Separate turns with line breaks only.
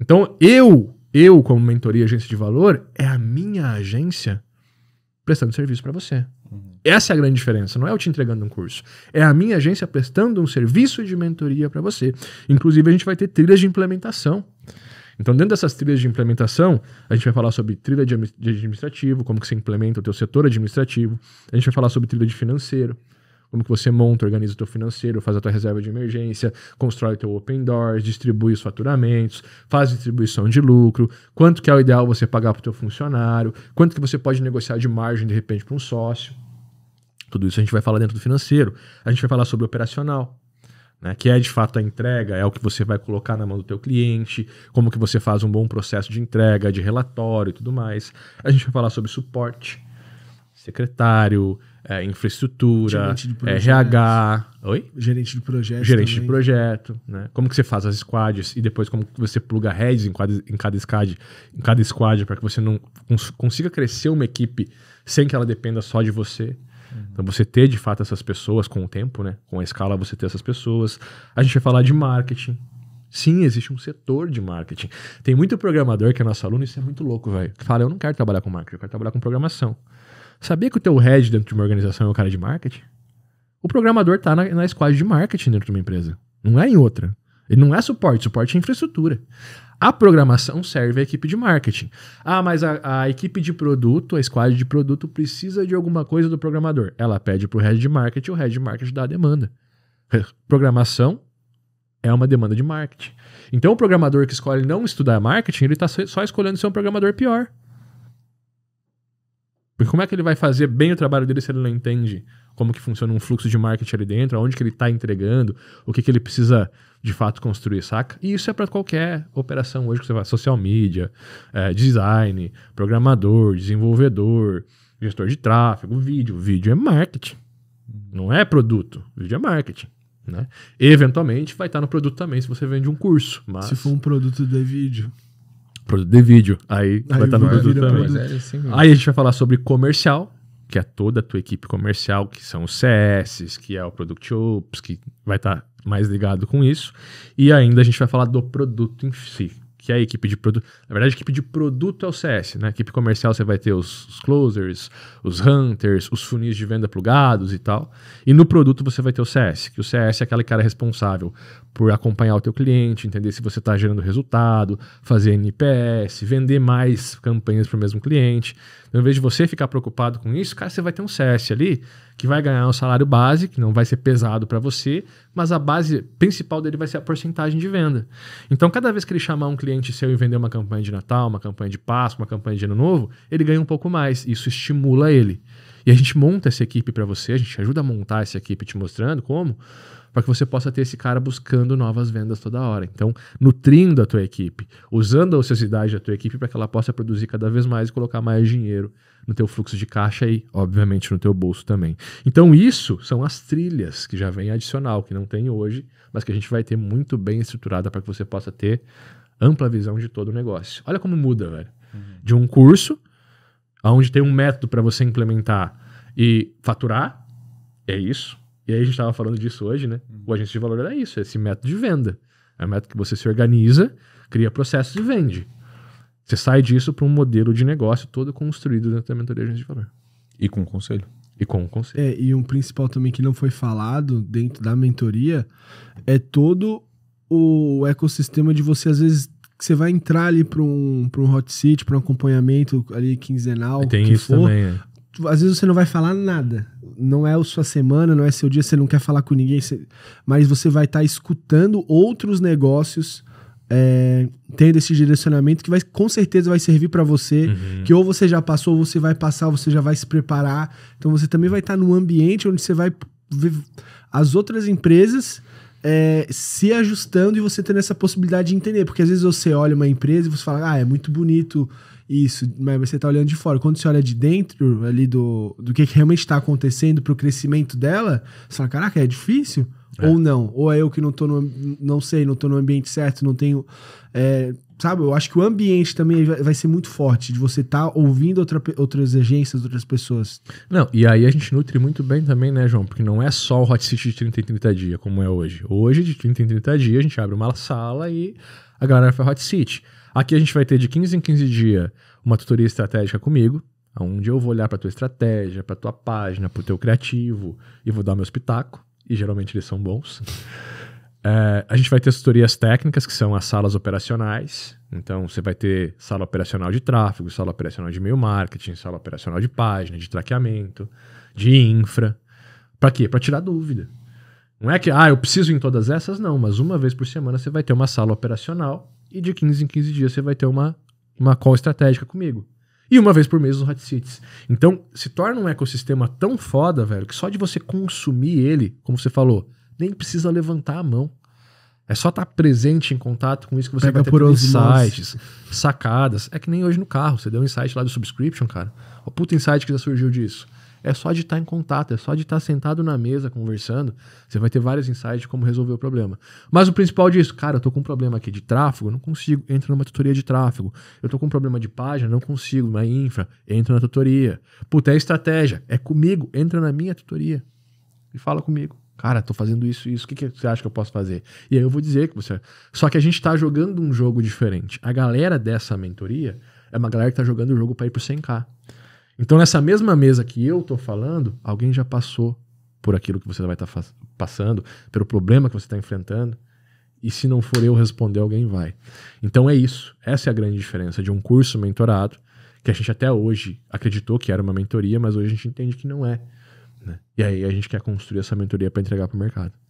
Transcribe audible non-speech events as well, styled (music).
Então, eu, eu como mentoria agência de valor, é a minha agência prestando serviço para você. Uhum. Essa é a grande diferença, não é eu te entregando um curso. É a minha agência prestando um serviço de mentoria para você. Inclusive, a gente vai ter trilhas de implementação. Então, dentro dessas trilhas de implementação, a gente vai falar sobre trilha de administrativo, como que você implementa o teu setor administrativo. A gente vai falar sobre trilha de financeiro como que você monta, organiza o teu financeiro, faz a tua reserva de emergência, constrói o teu open doors, distribui os faturamentos, faz distribuição de lucro, quanto que é o ideal você pagar para o teu funcionário, quanto que você pode negociar de margem de repente para um sócio. Tudo isso a gente vai falar dentro do financeiro. A gente vai falar sobre operacional, né, que é de fato a entrega, é o que você vai colocar na mão do teu cliente, como que você faz um bom processo de entrega, de relatório e tudo mais. A gente vai falar sobre suporte, secretário, é, infraestrutura, RH. É, Oi?
Gerente de projeto.
Gerente também. de projeto, né? Como que você faz as squads e depois como que você pluga heads em cada, em cada squad, em cada squad para que você não cons consiga crescer uma equipe sem que ela dependa só de você. Uhum. Então você ter de fato essas pessoas com o tempo, né? Com a escala você ter essas pessoas. A gente vai falar de marketing. Sim, existe um setor de marketing. Tem muito programador que é nosso aluno, isso é muito louco, velho. Fala, eu não quero trabalhar com marketing, eu quero trabalhar com programação. Sabia que o teu head dentro de uma organização é o cara de marketing? O programador está na, na squad de marketing dentro de uma empresa. Não é em outra. Ele não é suporte, suporte é infraestrutura. A programação serve à equipe de marketing. Ah, mas a, a, equipe de produto, a squad de produto, precisa de alguma coisa do programador. Ela pede para o head de marketing, o head de marketing dá a demanda. (laughs) Programação é uma demanda de marketing. Então, o programador que escolhe não estudar marketing, ele está só escolhendo ser um programador pior. Porque como é que ele vai fazer bem o trabalho dele se ele não entende como que funciona um fluxo de marketing ali dentro, aonde que ele está entregando, o que, que ele precisa de fato construir, saca? E isso é para qualquer operação hoje que você vai, social media, é, design, programador, desenvolvedor, gestor de tráfego, vídeo. Vídeo é marketing, não é produto, vídeo é marketing. Né? Eventualmente vai estar tá no produto também se você vende um curso. Mas... Se for um produto de vídeo produto de vídeo. Aí, aí vai estar tá no produto também. Produto. É, aí é. a gente vai falar sobre comercial, que é toda a tua equipe comercial, que são os CS, que é o Product Ops, que vai estar tá mais ligado com isso. E ainda a gente vai falar do produto em si, que é a equipe de produto. Na verdade, a equipe de produto é o CS, né? A equipe comercial você vai ter os, os, closers, os hunters, os funis de venda plugados e tal. E no produto você vai ter o CS, que o CS é aquele cara responsável por acompanhar o teu cliente, entender se você está gerando resultado, fazer NPS, vender mais campanhas para o mesmo cliente. Então, em vez de você ficar preocupado com isso, cara, você vai ter um CS ali que vai ganhar um salário base, que não vai ser pesado para você, mas a base principal dele vai ser a porcentagem de venda. Então, cada vez que ele chamar um cliente seu e vender uma campanha de Natal, uma campanha de Páscoa, uma campanha de Ano Novo, ele ganha um pouco mais. Isso estimula ele. E a gente monta essa equipe para você, a gente ajuda a montar essa equipe te mostrando como, para que você possa ter esse cara buscando novas vendas toda hora. Então, nutrindo a tua equipe, usando a ociosidade da tua equipe para que ela possa produzir cada vez mais e colocar mais dinheiro no teu fluxo de caixa e, obviamente, no teu bolso também. Então, isso são as trilhas que já vem adicional, que não tem hoje, mas que a gente vai ter muito bem estruturada para que você possa ter ampla visão de todo o negócio. Olha como muda, velho. Uhum. De um curso, onde tem um método para você implementar e faturar, é isso. E aí a gente estava falando disso hoje, né? Uhum. O agente de valor era é isso, é esse método de venda. É um método que você se organiza, cria processos e vende. Você sai disso para um modelo de negócio todo construído dentro da mentoria de agência de valor. E com o conselho. E com o conselho.
É, e um principal também que não foi falado dentro da mentoria é todo o ecossistema de você, às vezes, que você vai entrar ali para um, um hot seat, para um acompanhamento ali quinzenal. E tem isso for. também, é. Às vezes você não vai falar nada. Não é a sua semana, não é seu dia, você não quer falar com ninguém, você... mas você vai estar tá escutando outros negócios é, tendo esse direcionamento que vai, com certeza vai servir para você, uhum. que ou você já passou, ou você vai passar, você já vai se preparar. Então você também vai estar tá num ambiente onde você vai ver as outras empresas é, se ajustando e você tendo essa possibilidade de entender. Porque às vezes você olha uma empresa e você fala, ah, é muito bonito isso, mas você está olhando de fora. Quando você olha de dentro ali do, do que, que realmente está acontecendo para o crescimento dela, você fala, caraca, é difícil? É. Ou não. Ou é eu que não tô no. Não sei, não tô no ambiente certo, não tenho. É, sabe, eu acho que o ambiente também vai ser muito forte, de você estar tá ouvindo outra, outras exigências de
outras pessoas. Não, e aí a gente nutre muito bem também, né, João? Porque não é só o hot seat de 30 em 30 dias, como é hoje. Hoje, de 30 em 30 dias, a gente abre uma sala e a galera faz hot seat. Aqui a gente vai ter de 15 em 15 dias uma tutoria estratégica comigo, onde eu vou olhar para tua estratégia, para tua página, para o teu criativo e vou dar meu espetáculo e geralmente eles são bons. É, a gente vai ter tutorias técnicas, que são as salas operacionais. Então, você vai ter sala operacional de tráfego, sala operacional de meio marketing, sala operacional de página, de traqueamento, de infra. Para quê? Para tirar dúvida. Não é que, ah, eu preciso em todas essas, não, mas uma vez por semana você vai ter uma sala operacional e de 15 em 15 dias você vai ter uma, uma call estratégica comigo. E uma vez por mês os hot seats. Então, se torna um ecossistema tão foda, velho, que só de você consumir ele, como você falou, nem precisa levantar a mão. É só estar tá presente em contato com isso que você Pega vai ter por outros sites, sacadas. É que nem hoje no carro. Você deu um insight lá do subscription, cara. O puto insight que já surgiu disso. É só de estar em contato, é só de estar sentado na mesa conversando. Você vai ter vários insights de como resolver o problema. Mas o principal disso, cara, eu tô com um problema aqui de tráfego, não consigo, entra numa tutoria de tráfego. Eu tô com um problema de página, não consigo, na infra, entra na tutoria. Puta, é estratégia, é comigo, entra na minha tutoria e fala comigo cara, tô fazendo isso e isso, o que, que você acha que eu posso fazer? E aí eu vou dizer que você. Só que a gente tá jogando um jogo diferente. A galera dessa mentoria é uma galera que tá jogando o jogo para ir pro 100k. Então, nessa mesma mesa que eu estou falando, alguém já passou por aquilo que você vai estar tá passando, pelo problema que você está enfrentando. E se não for eu responder, alguém vai. Então é isso. Essa é a grande diferença de um curso mentorado, que a gente até hoje acreditou que era uma mentoria, mas hoje a gente entende que não é. Né? E aí a gente quer construir essa mentoria para entregar para o mercado.